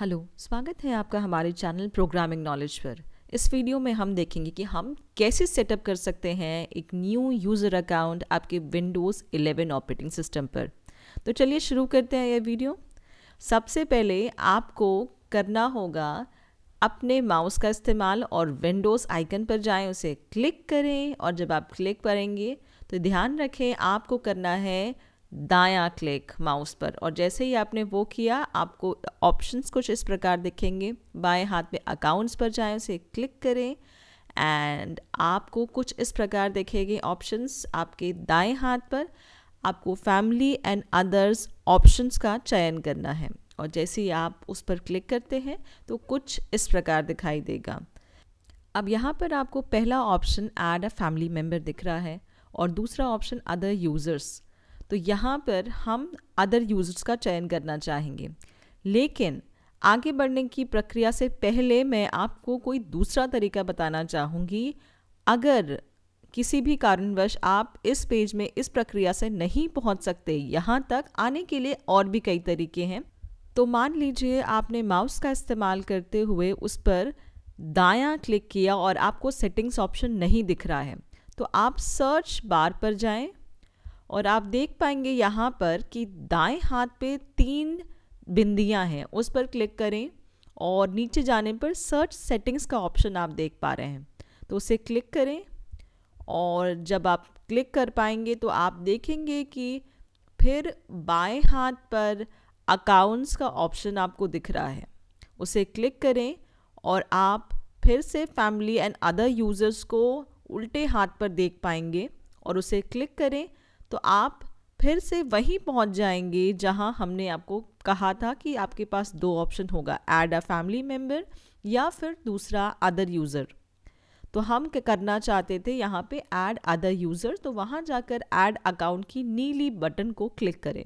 hello स्वागत है आपका हमारे चैनल प्रोग्रामिंग नॉलेज पर इस वीडियो में हम देखेंगे कि हम कैसे सेटअप कर सकते हैं एक न्यू यूज़र अकाउंट आपके विंडोज़ 11 ऑपरेटिंग सिस्टम पर तो चलिए शुरू करते हैं यह वीडियो सबसे पहले आपको करना होगा अपने माउस का इस्तेमाल और विंडोज़ आइकन पर जाएं उसे क्लिक करें और जब आप क्लिक करेंगे तो ध्यान रखें आपको करना है दायां क्लिक माउस पर और जैसे ही आपने वो किया आपको ऑप्शंस कुछ इस प्रकार दिखेंगे बाएं हाथ में अकाउंट्स पर जाएं उसे क्लिक करें एंड आपको कुछ इस प्रकार दिखेंगे ऑप्शंस आपके दाएं हाथ पर आपको फैमिली एंड अदर्स ऑप्शंस का चयन करना है और जैसे ही आप उस पर क्लिक करते हैं तो कुछ इस प्रकार दिखाई देगा अब यहाँ पर आपको पहला option add a family member दिख रहा है और दूसरा ऑप्शन अदर यूज़र्स तो यहाँ पर हम अदर यूजर्स का चयन करना चाहेंगे लेकिन आगे बढ़ने की प्रक्रिया से पहले मैं आपको कोई दूसरा तरीका बताना चाहूँगी अगर किसी भी कारणवश आप इस पेज में इस प्रक्रिया से नहीं पहुँच सकते यहाँ तक आने के लिए और भी कई तरीके हैं तो मान लीजिए आपने माउस का इस्तेमाल करते हुए उस पर दायां क्लिक किया और आपको सेटिंग्स ऑप्शन नहीं दिख रहा है तो आप सर्च बार पर जाएं और आप देख पाएंगे यहाँ पर कि दाएं हाथ पे तीन बिंदियाँ हैं उस पर क्लिक करें और नीचे जाने पर सर्च सेटिंग्स का ऑप्शन आप देख पा रहे हैं तो उसे क्लिक करें और जब आप क्लिक कर पाएंगे तो आप देखेंगे कि फिर बाएं हाथ पर अकाउंट्स का ऑप्शन आपको दिख रहा है उसे क्लिक करें और आप फिर से फैमिली एंड अदर यूज़र्स को उल्टे हाथ पर देख पाएंगे और उसे क्लिक करें तो आप फिर से वहीं पहुंच जाएंगे जहां हमने आपको कहा था कि आपके पास दो ऑप्शन होगा ऐड अ फैमिली मेम्बर या फिर दूसरा अदर यूज़र तो हम करना चाहते थे यहाँ पे ऐड अदर यूज़र तो वहाँ जाकर ऐड अकाउंट की नीली बटन को क्लिक करें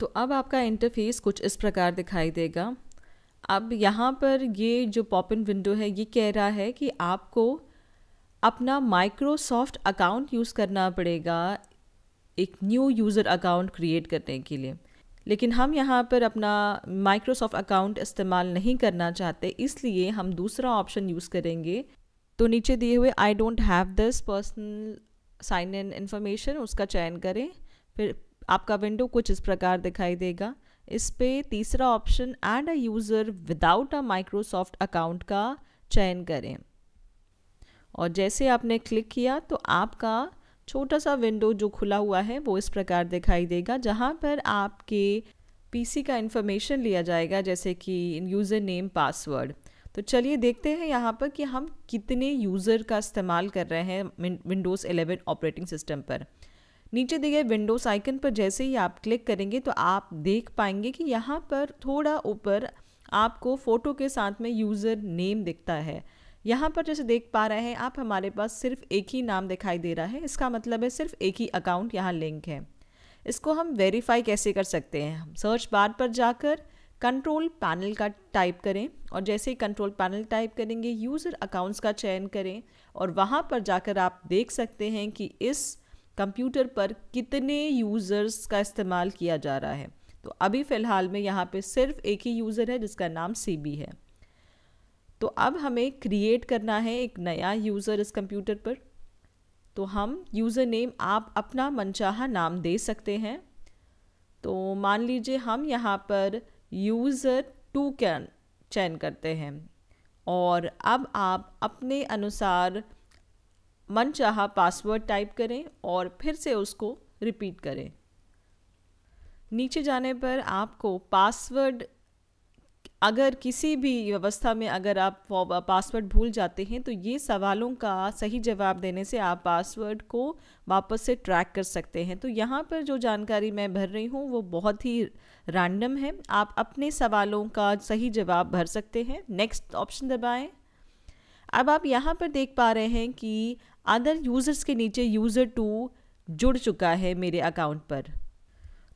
तो अब आपका इंटरफेस कुछ इस प्रकार दिखाई देगा अब यहाँ पर ये जो पॉप इन विंडो है ये कह रहा है कि आपको अपना माइक्रोसॉफ्ट अकाउंट यूज़ करना पड़ेगा एक न्यू यूज़र अकाउंट क्रिएट करने के लिए लेकिन हम यहाँ पर अपना माइक्रोसॉफ्ट अकाउंट इस्तेमाल नहीं करना चाहते इसलिए हम दूसरा ऑप्शन यूज़ करेंगे तो नीचे दिए हुए I don't have this personal sign in information उसका चयन करें फिर आपका विंडो कुछ इस प्रकार दिखाई देगा इस पर तीसरा option add a user without a Microsoft account का चयन करें और जैसे आपने क्लिक किया तो आपका छोटा सा विंडो जो खुला हुआ है वो इस प्रकार दिखाई देगा जहाँ पर आपके पीसी का इन्फॉर्मेशन लिया जाएगा जैसे कि यूज़र नेम पासवर्ड तो चलिए देखते हैं यहाँ पर कि हम कितने यूज़र का इस्तेमाल कर रहे हैं विंडोज़ एलेवन ऑपरेटिंग सिस्टम पर नीचे दिए गए विंडोज़ आइकन पर जैसे ही आप क्लिक करेंगे तो आप देख पाएंगे कि यहाँ पर थोड़ा ऊपर आपको फ़ोटो के साथ में यूज़र नेम दिखता है यहाँ पर जैसे देख पा रहे हैं आप हमारे पास सिर्फ एक ही नाम दिखाई दे रहा है इसका मतलब है सिर्फ एक ही अकाउंट यहाँ लिंक है इसको हम वेरीफाई कैसे कर सकते हैं हम सर्च बार पर जाकर कंट्रोल पैनल का टाइप करें और जैसे ही कंट्रोल पैनल टाइप करेंगे यूज़र अकाउंट्स का चयन करें और वहाँ पर जाकर आप देख सकते हैं कि इस कंप्यूटर पर कितने यूज़र्स का इस्तेमाल किया जा रहा है तो अभी फ़िलहाल में यहाँ पे सिर्फ एक ही यूज़र है जिसका नाम सी है तो अब हमें क्रिएट करना है एक नया यूज़र इस कंप्यूटर पर तो हम यूज़र नेम आप अपना मनचाहा नाम दे सकते हैं तो मान लीजिए हम यहाँ पर यूज़र टू कैन चयन करते हैं और अब आप अपने अनुसार मनचाहा पासवर्ड टाइप करें और फिर से उसको रिपीट करें नीचे जाने पर आपको पासवर्ड अगर किसी भी व्यवस्था में अगर आप पासवर्ड भूल जाते हैं तो ये सवालों का सही जवाब देने से आप पासवर्ड को वापस से ट्रैक कर सकते हैं तो यहाँ पर जो जानकारी मैं भर रही हूँ वो बहुत ही रैंडम है आप अपने सवालों का सही जवाब भर सकते हैं नेक्स्ट ऑप्शन दबाएं अब आप यहाँ पर देख पा रहे हैं कि अदर यूज़र्स के नीचे यूज़र टू जुड़ चुका है मेरे अकाउंट पर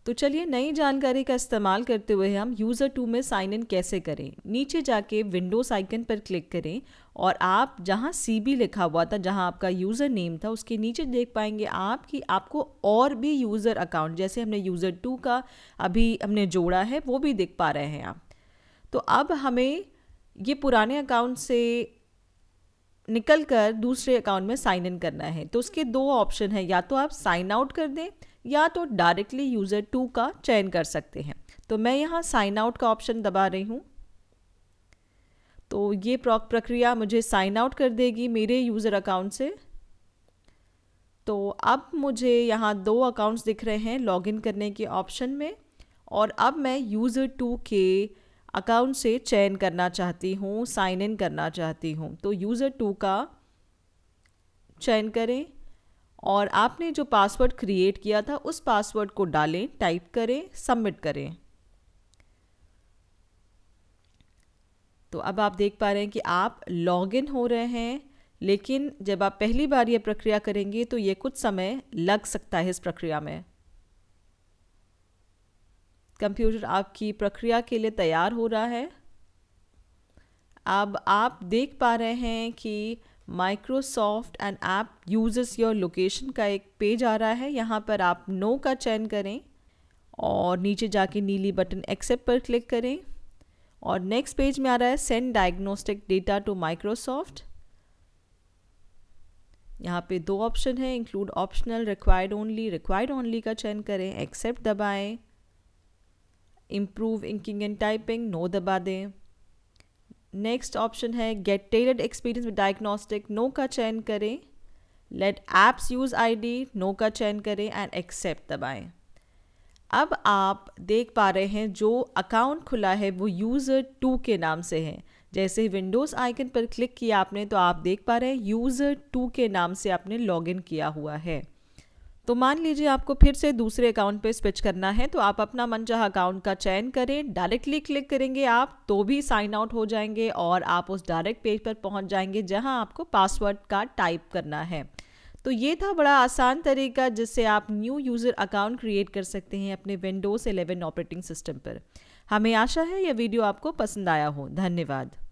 तो चलिए नई जानकारी का इस्तेमाल करते हुए हम यूज़र टू में साइन इन कैसे करें नीचे जाके विंडोज़ आइकन पर क्लिक करें और आप जहाँ सी बी लिखा हुआ था जहाँ आपका यूज़र नेम था उसके नीचे देख पाएंगे आप कि आपको और भी यूज़र अकाउंट जैसे हमने यूज़र टू का अभी हमने जोड़ा है वो भी देख पा रहे हैं आप तो अब हमें ये पुराने अकाउंट से निकल कर दूसरे अकाउंट में साइन इन करना है तो उसके दो ऑप्शन हैं या तो आप साइन आउट कर दें या तो डायरेक्टली यूज़र टू का चयन कर सकते हैं तो मैं यहाँ साइन आउट का ऑप्शन दबा रही हूँ तो ये प्रक्रिया मुझे साइन आउट कर देगी मेरे यूज़र अकाउंट से तो अब मुझे यहाँ दो अकाउंट्स दिख रहे हैं लॉगिन करने के ऑप्शन में और अब मैं यूज़र टू के अकाउंट से चयन करना चाहती हूँ साइन इन करना चाहती हूँ तो यूज़र टू का चयन करें और आपने जो पासवर्ड क्रिएट किया था उस पासवर्ड को डालें टाइप करें सबमिट करें तो अब आप देख पा रहे हैं कि आप लॉगिन हो रहे हैं लेकिन जब आप पहली बार ये प्रक्रिया करेंगे तो ये कुछ समय लग सकता है इस प्रक्रिया में कंप्यूटर आपकी प्रक्रिया के लिए तैयार हो रहा है अब आप देख पा रहे हैं कि Microsoft and app users your location का एक पेज आ रहा है यहाँ पर आप नो का चयन करें और नीचे जाके नीली बटन एक्सेप्ट पर क्लिक करें और नेक्स्ट पेज में आ रहा है send diagnostic data to Microsoft यहाँ पे दो ऑप्शन हैं include optional required only required only का चयन करें एक्सेप्ट दबाएं improve inking and typing no दबा दें नेक्स्ट ऑप्शन है get tailored experience with diagnostic no का चयन करें let apps use ID no का चयन करें एंड एक्सेप्ट दबाएं अब आप देख पा रहे हैं जो अकाउंट खुला है वो यूज़र टू के नाम से है जैसे ही विंडोज़ आइकन पर क्लिक किया आपने तो आप देख पा रहे हैं यूज़र टू के नाम से आपने लॉगिन किया हुआ है तो मान लीजिए आपको फिर से दूसरे अकाउंट पे स्विच करना है तो आप अपना मनचाहा अकाउंट का चयन करें डायरेक्टली क्लिक करेंगे आप तो भी साइन आउट हो जाएंगे और आप उस डायरेक्ट पेज पर पहुंच जाएंगे जहां आपको पासवर्ड का टाइप करना है तो ये था बड़ा आसान तरीका जिससे आप न्यू यूज़र अकाउंट क्रिएट कर सकते हैं अपने विंडोज़ 11 ऑपरेटिंग सिस्टम पर हमें आशा है यह वीडियो आपको पसंद आया हो धन्यवाद